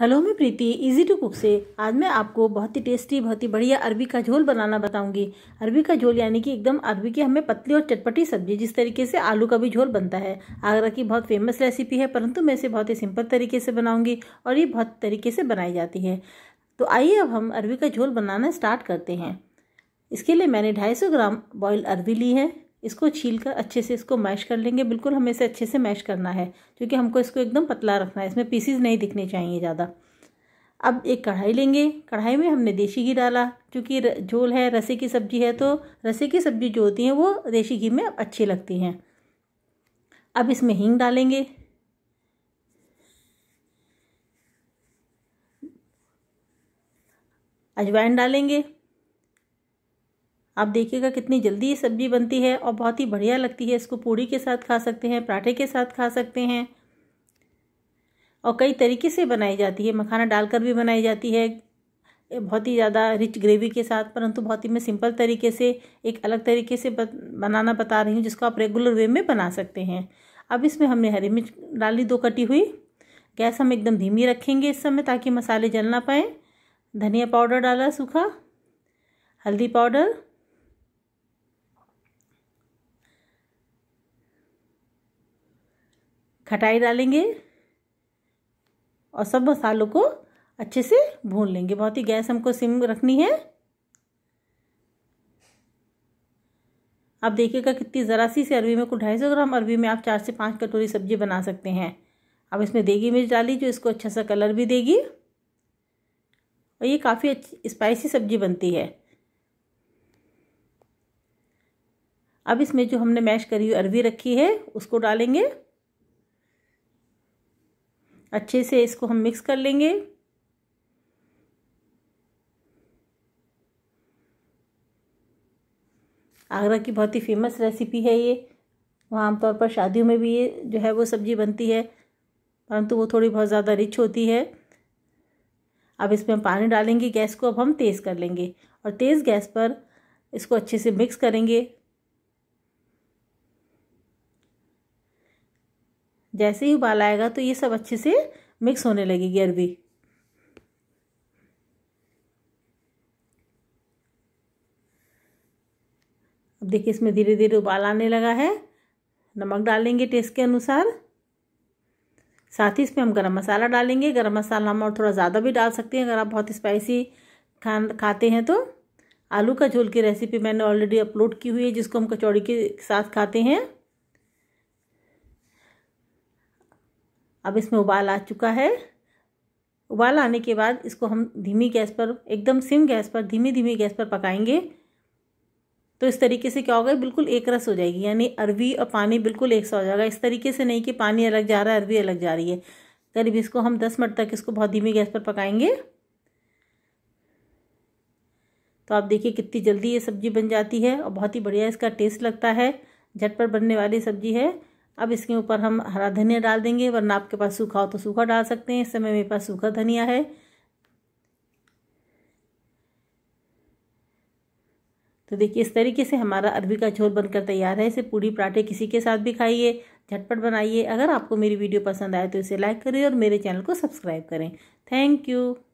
hello मैं प्रीति easy to cook से आज मैं आपको बहुत ही टेस्टी बहुत ही बढ़िया अरबी का झोल बनाना बताऊंगी अरबी का झोल यानी कि एकदम अरबी की हमें पतली और चटपटी सब्जी जिस तरीके से आलू का भी झोल बनता है आगरा की बहुत फेमस रेसिपी है परंतु मैं इसे बहुत ही सिंपल तरीके से बनाऊंगी और ये बहुत तरीके से बनाई जाती है तो आइए अब हम अरबी का झोल बनाना स्टार्ट करते हैं इसके लिए मैंने ढाई ग्राम बॉयल अरबी ली है इसको छील कर अच्छे से इसको मैश कर लेंगे बिल्कुल हमें इसे अच्छे से मैश करना है क्योंकि हमको इसको एकदम पतला रखना है इसमें पीसीज नहीं दिखने चाहिए ज़्यादा अब एक कढ़ाई लेंगे कढ़ाई में हमने देसी घी डाला क्योंकि झोल है रसे की सब्ज़ी है तो रसे की सब्ज़ी जो होती है वो देसी घी में अच्छी लगती हैं अब इसमें हींग डालेंगे अजवाइन डालेंगे आप देखिएगा कितनी जल्दी ये सब्जी बनती है और बहुत ही बढ़िया लगती है इसको पूड़ी के साथ खा सकते हैं पराठे के साथ खा सकते हैं और कई तरीके से बनाई जाती है मखाना डालकर भी बनाई जाती है बहुत ही ज़्यादा रिच ग्रेवी के साथ परंतु बहुत ही मैं सिंपल तरीके से एक अलग तरीके से बनाना बता रही हूँ जिसको आप रेगुलर वे में बना सकते हैं अब इसमें हमने हरी मिर्च डाली दो कटी हुई गैस हम एकदम धीमी रखेंगे इस समय ताकि मसाले जल ना पाए धनिया पाउडर डाला सूखा हल्दी पाउडर खटाई डालेंगे और सब मसालों को अच्छे से भून लेंगे बहुत ही गैस हमको सिम रखनी है आप देखिएगा कितनी ज़रा सी से अरवी में को ढाई सौ ग्राम अरवी में आप चार से पाँच कटोरी सब्जी बना सकते हैं अब इसमें देगी मिर्च डाली जो इसको अच्छा सा कलर भी देगी और ये काफ़ी अच्छी स्पाइसी सब्जी बनती है अब इसमें जो हमने मैश करी हुई अरवी रखी है उसको डालेंगे अच्छे से इसको हम मिक्स कर लेंगे आगरा की बहुत ही फेमस रेसिपी है ये वहाँ आमतौर पर शादियों में भी ये जो है वो सब्ज़ी बनती है परंतु वो थोड़ी बहुत ज़्यादा रिच होती है अब इसमें पानी डालेंगे गैस को अब हम तेज़ कर लेंगे और तेज़ गैस पर इसको अच्छे से मिक्स करेंगे जैसे ही उबाल आएगा तो ये सब अच्छे से मिक्स होने लगेगी अरबी अब देखिए इसमें धीरे धीरे उबाल आने लगा है नमक डालेंगे टेस्ट के अनुसार साथ ही इसमें हम गरम मसाला डालेंगे गरम मसाला हम और थोड़ा ज़्यादा भी डाल सकते हैं अगर आप बहुत स्पाइसी खान खाते हैं तो आलू का झोल की रेसिपी मैंने ऑलरेडी अपलोड की हुई है जिसको हम कचौड़ी के साथ खाते हैं अब इसमें उबाल आ चुका है उबाल आने के बाद इसको हम धीमी गैस पर एकदम सिम गैस पर धीमी धीमी गैस पर पकाएंगे तो इस तरीके से क्या होगा बिल्कुल एक रस हो जाएगी यानी अरवी और पानी बिल्कुल एक सा हो जाएगा इस तरीके से नहीं कि पानी अलग जा रहा है अरवी अलग जा रही है करीब इसको हम दस मिनट तक इसको बहुत धीमी गैस पर पकाएंगे तो आप देखिए कितनी जल्दी ये सब्ज़ी बन जाती है और बहुत ही बढ़िया इसका टेस्ट लगता है झटपट बनने वाली सब्ज़ी है अब इसके ऊपर हम हरा धनिया डाल देंगे वरना आपके पास सूखा हो तो सूखा डाल सकते हैं इस समय मेरे पास सूखा धनिया है तो देखिए इस तरीके से हमारा अरबी का झोल बनकर तैयार है इसे पूरी पराठे किसी के साथ भी खाइए झटपट बनाइए अगर आपको मेरी वीडियो पसंद आए तो इसे लाइक करिए और मेरे चैनल को सब्सक्राइब करें थैंक यू